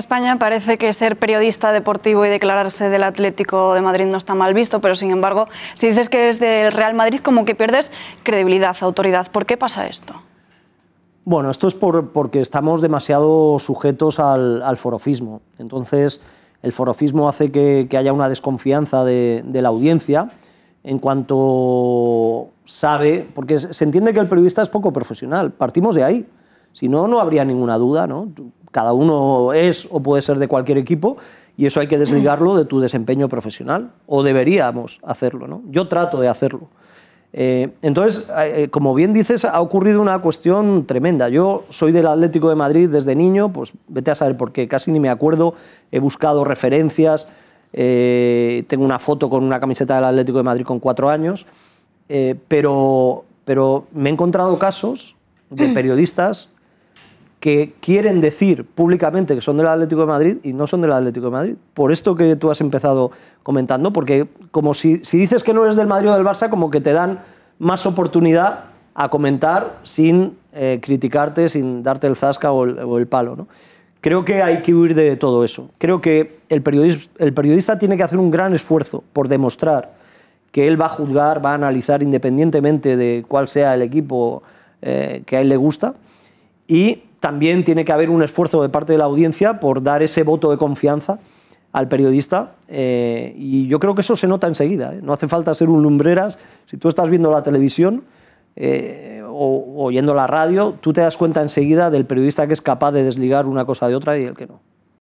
España parece que ser periodista deportivo y declararse del Atlético de Madrid no está mal visto, pero sin embargo, si dices que es del Real Madrid, como que pierdes credibilidad, autoridad. ¿Por qué pasa esto? Bueno, esto es porque estamos demasiado sujetos al, forofismo. Entonces, el forofismo hace que, haya una desconfianza de la audiencia en cuanto sabe, porque se entiende que el periodista es poco profesional, partimos de ahí. Si no, no habría ninguna duda, ¿no? Cada uno es o puede ser de cualquier equipo y eso hay que desligarlo de tu desempeño profesional, o deberíamos hacerlo, ¿no? Yo trato de hacerlo. Eh, entonces, eh, eh, como bien dices, ha ocurrido una cuestión tremenda. Yo soy del Atlético de Madrid desde niño, pues vete a saber por qué, casi ni me acuerdo, he buscado referencias, tengo una foto con una camiseta del Atlético de Madrid con cuatro años, pero, pero me he encontrado casos de periodistas que quieren decir públicamente que son del Atlético de Madrid y no son del Atlético de Madrid. Por esto que tú has empezado comentando, porque como si, dices que no eres del Madrid o del Barça, como que te dan más oportunidad a comentar sin eh, criticarte, sin darte el zasca o el, palo. ¿no? Creo que hay que huir de todo eso. Creo que el, periodista, el periodista tiene que hacer un gran esfuerzo por demostrar que él va a juzgar, va a analizar independientemente de cuál sea el equipo eh, que a él le gusta y también tiene que haber un esfuerzo de parte de la audiencia por dar ese voto de confianza al periodista eh, y yo creo que eso se nota enseguida. ¿eh? No hace falta ser un lumbreras. Si tú estás viendo la televisión eh, o oyendo la radio, tú te das cuenta enseguida del periodista que es capaz de desligar una cosa de otra y el que no.